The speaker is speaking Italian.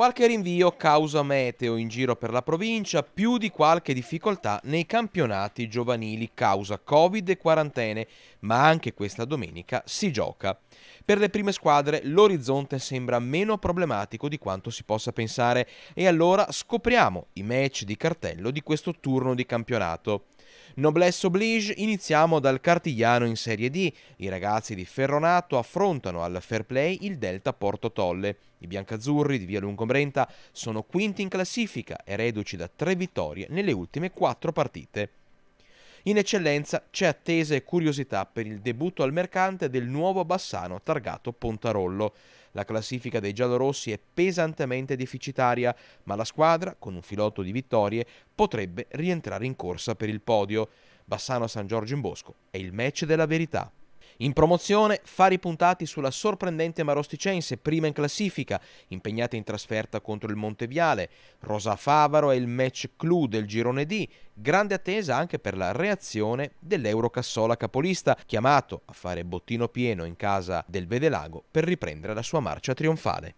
Qualche rinvio causa meteo in giro per la provincia, più di qualche difficoltà nei campionati giovanili causa Covid e quarantene, ma anche questa domenica si gioca. Per le prime squadre l'orizzonte sembra meno problematico di quanto si possa pensare e allora scopriamo i match di cartello di questo turno di campionato. Noblesse oblige, iniziamo dal Cartigliano in Serie D. I ragazzi di Ferronato affrontano al fair play il Delta Porto Tolle. I biancazzurri di Via Lungombrenta sono quinti in classifica e reduci da tre vittorie nelle ultime quattro partite. In eccellenza c'è attesa e curiosità per il debutto al mercante del nuovo Bassano targato Pontarollo. La classifica dei giallorossi è pesantemente deficitaria, ma la squadra, con un filotto di vittorie, potrebbe rientrare in corsa per il podio. Bassano San Giorgio in Bosco è il match della verità. In promozione, fari puntati sulla sorprendente Marosticense, prima in classifica, impegnata in trasferta contro il Monteviale. Rosa Favaro è il match clou del girone D, grande attesa anche per la reazione dell'Eurocassola capolista, chiamato a fare bottino pieno in casa del Vedelago per riprendere la sua marcia trionfale.